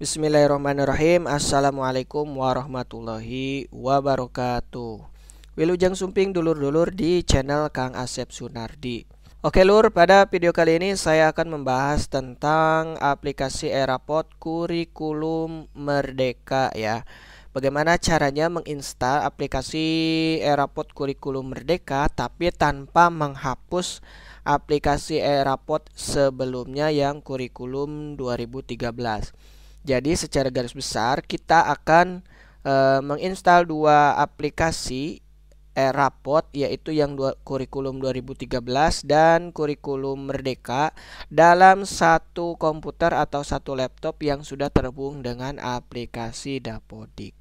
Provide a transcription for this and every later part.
Bismillahirrahmanirrahim Assalamualaikum warahmatullahi wabarakatuh Wilujeng Sumping dulur-dulur di channel Kang Asep Sunardi Oke lur, pada video kali ini saya akan membahas tentang aplikasi Erapod Kurikulum Merdeka ya Bagaimana caranya menginstal aplikasi Erapod Kurikulum Merdeka tapi tanpa menghapus aplikasi Erapod sebelumnya yang kurikulum 2013 jadi secara garis besar kita akan e, menginstal dua aplikasi e-rapot eh, yaitu yang dua, kurikulum 2013 dan kurikulum merdeka dalam satu komputer atau satu laptop yang sudah terhubung dengan aplikasi Dapodik.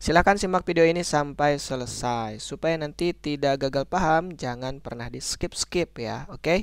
Silahkan simak video ini sampai selesai supaya nanti tidak gagal paham jangan pernah di skip-skip ya oke okay?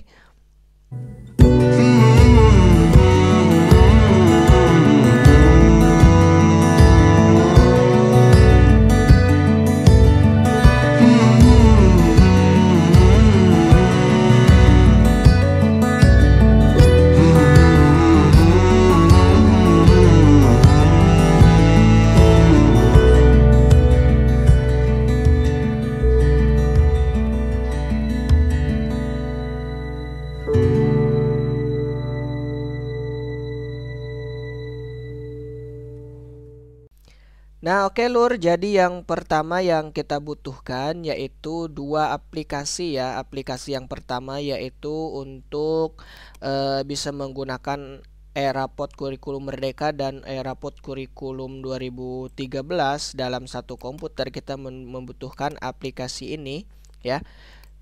Nah, oke okay, Lur. Jadi yang pertama yang kita butuhkan yaitu dua aplikasi ya. Aplikasi yang pertama yaitu untuk e, bisa menggunakan e-rapot kurikulum merdeka dan e-rapot kurikulum 2013 dalam satu komputer kita membutuhkan aplikasi ini ya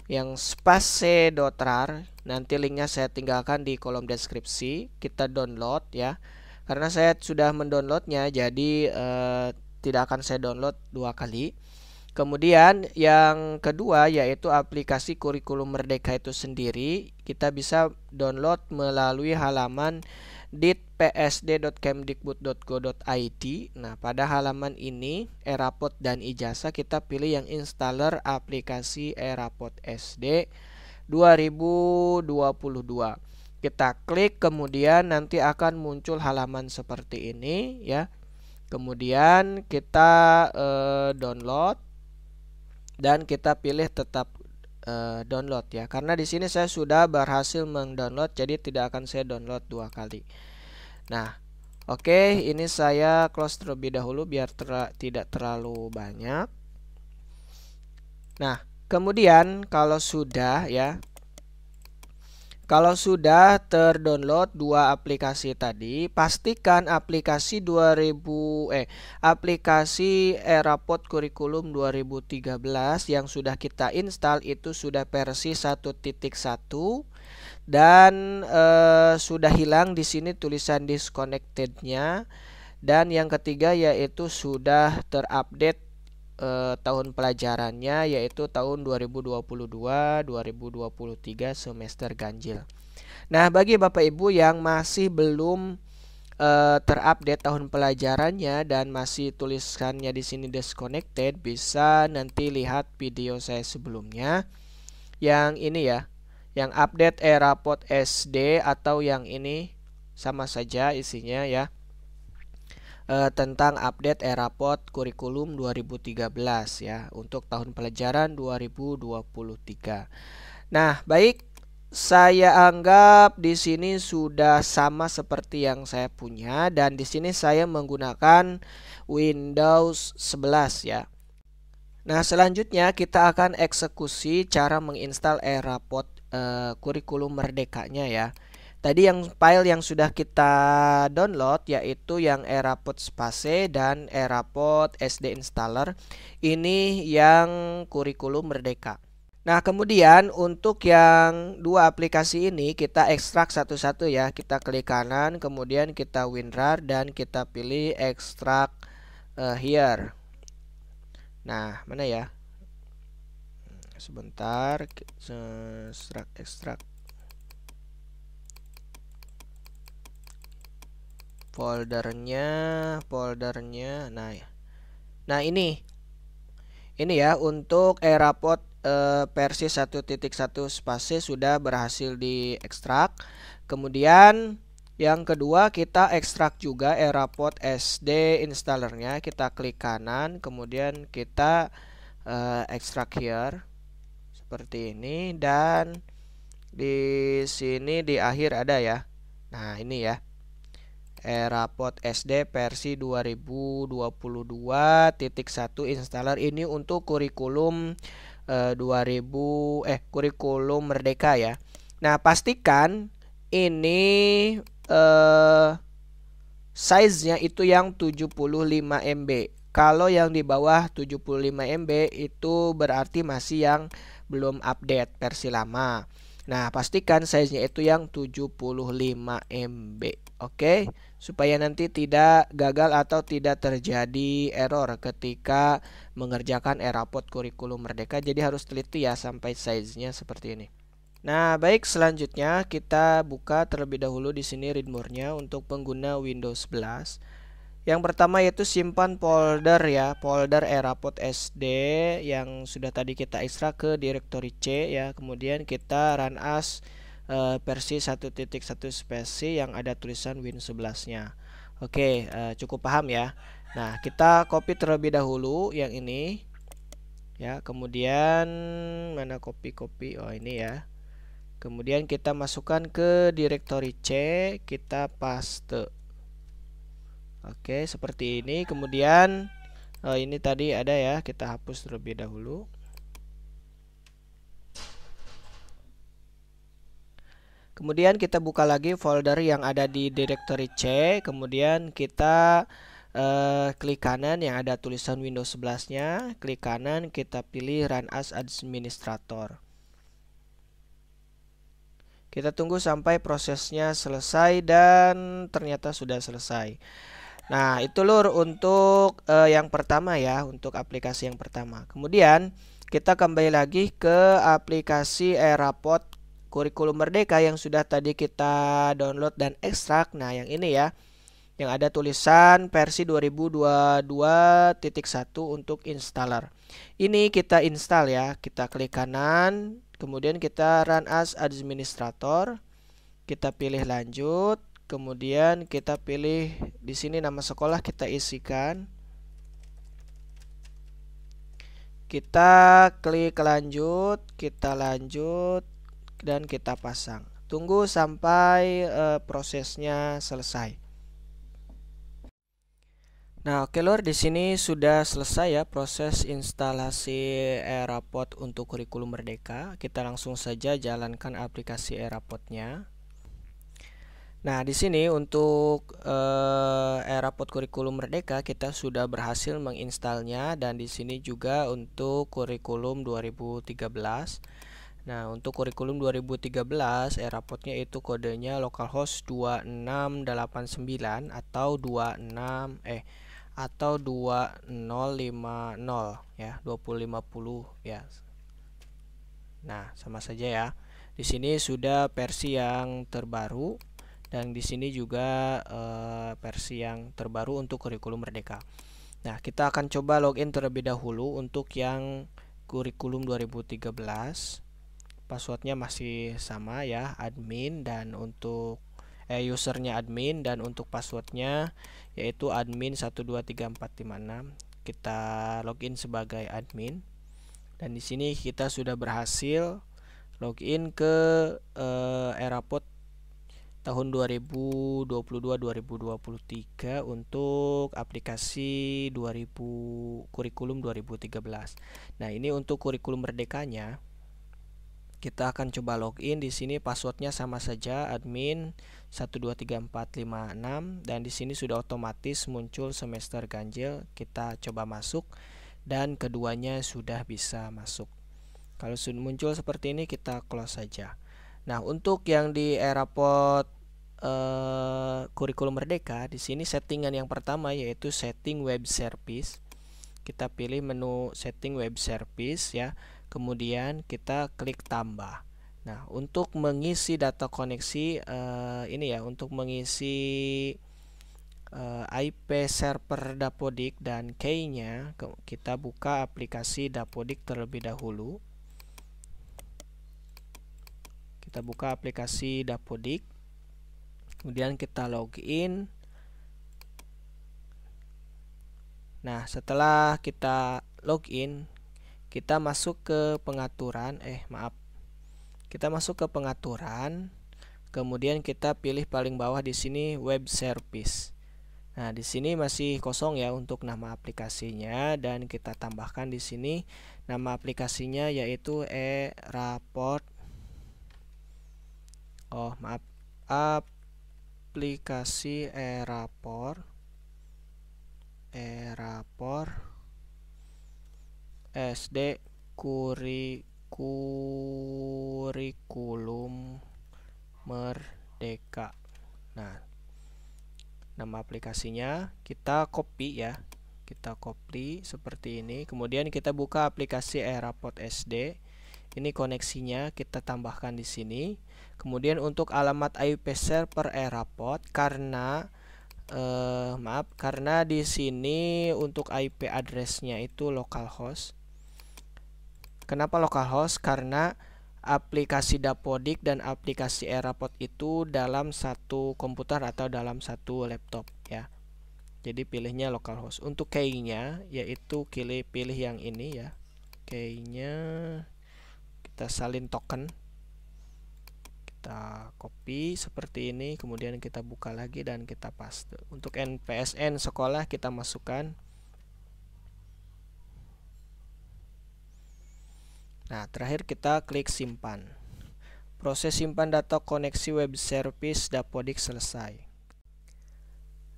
yang spase.rar nanti linknya saya tinggalkan di kolom deskripsi kita download ya karena saya sudah mendownloadnya jadi eh, tidak akan saya download dua kali. Kemudian yang kedua yaitu aplikasi Kurikulum Merdeka itu sendiri kita bisa download melalui halaman ditpsd.kemdikbud.go.id. Nah, pada halaman ini Erapot dan ijasa kita pilih yang installer aplikasi Erapot SD 2022. Kita klik kemudian nanti akan muncul halaman seperti ini ya kemudian kita uh, download dan kita pilih tetap uh, download ya karena di sini saya sudah berhasil mendownload jadi tidak akan saya download dua kali nah oke okay, ini saya close terlebih dahulu biar ter tidak terlalu banyak nah kemudian kalau sudah ya kalau sudah terdownload dua aplikasi tadi, pastikan aplikasi 2000 UE, aplikasi Erapod Kurikulum 2013 yang sudah kita install itu sudah versi 1.1 dan e, sudah hilang di sini tulisan disconnectednya dan yang ketiga yaitu sudah terupdate eh, tahun pelajarannya yaitu tahun 2022-2023 semester ganjil. Nah, bagi Bapak Ibu yang masih belum uh, terupdate tahun pelajarannya dan masih tuliskannya di sini disconnected, bisa nanti lihat video saya sebelumnya yang ini ya, yang update era rapot SD atau yang ini sama saja isinya ya. E, tentang update e rapot kurikulum 2013 ya untuk tahun pelajaran 2023. Nah, baik saya anggap di sini sudah sama seperti yang saya punya dan di sini saya menggunakan Windows 11 ya. Nah, selanjutnya kita akan eksekusi cara menginstal AirPod kurikulum eh, kurikulum merdekanya ya. Tadi yang file yang sudah kita download yaitu yang AirPod Space dan AirPod SD Installer. Ini yang kurikulum merdeka. Nah, kemudian untuk yang dua aplikasi ini kita ekstrak satu-satu ya. Kita klik kanan, kemudian kita WinRAR dan kita pilih ekstrak uh, here. Nah, mana ya? Sebentar, ekstrak ekstrak foldernya, foldernya. Nah, ya. Nah, ini. Ini ya untuk AirPod Eh, versi 1.1 spasi sudah berhasil diekstrak. Kemudian yang kedua kita ekstrak juga Erapod SD installernya. Kita klik kanan, kemudian kita uh, ekstrak here seperti ini dan di sini di akhir ada ya. Nah, ini ya. Erapod SD versi 2022.1 installer ini untuk kurikulum eh, 2000 eh kurikulum merdeka ya. Nah, pastikan ini eh size-nya itu yang 75 MB. Kalau yang di bawah 75 MB itu berarti masih yang belum update versi lama. Nah, pastikan size-nya itu yang 75 MB. Oke. Okay? supaya nanti tidak gagal atau tidak terjadi error ketika mengerjakan e kurikulum merdeka. Jadi harus teliti ya sampai size-nya seperti ini. Nah, baik selanjutnya kita buka terlebih dahulu di sini readmore-nya untuk pengguna Windows 11. Yang pertama yaitu simpan folder ya, folder erapot SD yang sudah tadi kita ekstrak ke directory C ya. Kemudian kita run as Eh, satu versi 1.1 spesi yang ada tulisan Win 11-nya. Oke, uh, cukup paham ya. Nah, kita copy terlebih dahulu yang ini. Ya, kemudian mana copy-copy? Oh, ini ya. Kemudian kita masukkan ke directory C, kita paste. Oke, seperti ini. Kemudian uh, ini tadi ada ya, kita hapus terlebih dahulu. Kemudian kita buka lagi folder yang ada di directory C, kemudian kita eh, klik kanan yang ada tulisan Windows 11-nya, klik kanan kita pilih Run as Administrator. Kita tunggu sampai prosesnya selesai dan ternyata sudah selesai. Nah, itu lur untuk eh, yang pertama ya, untuk aplikasi yang pertama. Kemudian kita kembali lagi ke aplikasi AirPod kurikulum merdeka yang sudah tadi kita download dan ekstrak. Nah, yang ini ya. Yang ada tulisan versi 2022.1 untuk installer. Ini kita install ya. Kita klik kanan, kemudian kita run as administrator. Kita pilih lanjut, kemudian kita pilih di sini nama sekolah kita isikan. kita klik lanjut kita lanjut dan kita pasang. Tunggu sampai e, prosesnya selesai. Nah, oke lor, di sini sudah selesai ya proses instalasi AirPod untuk kurikulum Merdeka. Kita langsung saja jalankan aplikasi AirPod-nya. Nah, di sini untuk eh, AirPod kurikulum Merdeka kita sudah berhasil menginstalnya dan di sini juga untuk kurikulum 2013. Nah, untuk kurikulum 2013, e eh, itu kodenya localhost 2689 atau 26 eh atau 2050 ya, 2050 ya. Nah, sama saja ya. Di sini sudah versi yang terbaru dan di sini juga eh, versi yang terbaru untuk kurikulum Merdeka. Nah, kita akan coba login terlebih dahulu untuk yang kurikulum 2013 passwordnya masih sama ya admin dan untuk eh, usernya admin dan untuk passwordnya yaitu admin 123456 kita login sebagai admin dan di sini kita sudah berhasil login ke eh, Erapod tahun 2022 2023 untuk aplikasi 2000 kurikulum 2013. Nah, ini untuk kurikulum merdekanya kita akan coba login di sini passwordnya sama saja admin 123456 dan di sini sudah otomatis muncul semester ganjil kita coba masuk dan keduanya sudah bisa masuk kalau sudah muncul seperti ini kita close saja nah untuk yang di airport eh, kurikulum merdeka di sini settingan yang pertama yaitu setting web service kita pilih menu setting web service ya kemudian kita klik tambah nah untuk mengisi data koneksi uh, ini ya untuk mengisi uh, eh, IP server Dapodik dan key-nya kita buka aplikasi Dapodik terlebih dahulu kita buka aplikasi Dapodik kemudian kita login nah setelah kita login kita masuk ke pengaturan eh maaf kita masuk ke pengaturan kemudian kita pilih paling bawah di sini web service nah di sini masih kosong ya untuk nama aplikasinya dan kita tambahkan di sini nama aplikasinya yaitu e raport oh maaf aplikasi e raport e raport SD kurikulum merdeka. Nah, nama aplikasinya kita copy ya. Kita copy seperti ini. Kemudian kita buka aplikasi AirPod SD. Ini koneksinya kita tambahkan di sini. Kemudian untuk alamat IP server AirPod karena eh, maaf karena di sini untuk IP addressnya itu localhost Kenapa localhost? Karena aplikasi Dapodik dan aplikasi Erapod itu dalam satu komputer atau dalam satu laptop ya. Jadi pilihnya localhost. Untuk key-nya yaitu pilih pilih yang ini ya. Key-nya kita salin token. Kita copy seperti ini, kemudian kita buka lagi dan kita paste. Untuk NPSN sekolah kita masukkan Nah, terakhir kita klik simpan. Proses simpan data koneksi web service Dapodik selesai.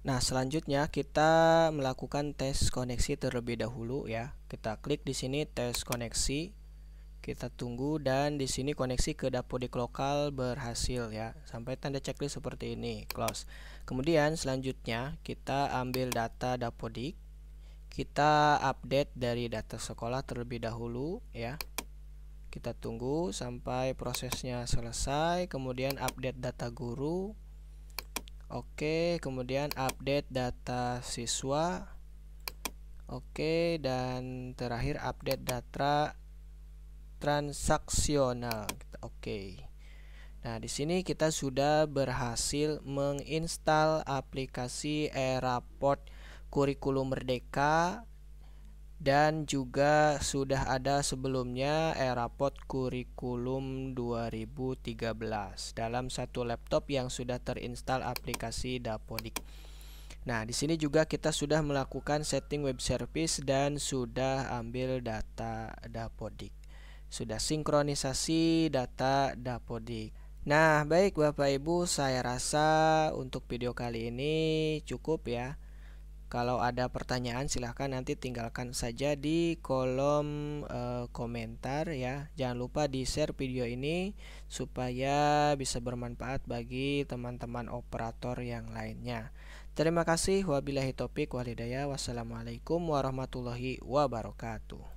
Nah, selanjutnya kita melakukan tes koneksi terlebih dahulu ya. Kita klik di sini tes koneksi. Kita tunggu dan di sini koneksi ke Dapodik lokal berhasil ya. Sampai tanda checklist seperti ini, close. Kemudian selanjutnya kita ambil data Dapodik. Kita update dari data sekolah terlebih dahulu ya kita tunggu sampai prosesnya selesai kemudian update data guru oke kemudian update data siswa oke dan terakhir update data transaksional oke Nah, di sini kita sudah berhasil menginstal aplikasi Eraport Kurikulum Merdeka dan juga sudah ada sebelumnya Erapod Kurikulum 2013 dalam satu laptop yang sudah terinstal aplikasi Dapodik. Nah, di sini juga kita sudah melakukan setting web service dan sudah ambil data Dapodik. Sudah sinkronisasi data Dapodik. Nah, baik Bapak Ibu, saya rasa untuk video kali ini cukup ya. Kalau ada pertanyaan silahkan nanti tinggalkan saja di kolom e, komentar ya. Jangan lupa di-share video ini supaya bisa bermanfaat bagi teman-teman operator yang lainnya. Terima kasih. Wabillahi topik walidaya. Wassalamualaikum warahmatullahi wabarakatuh.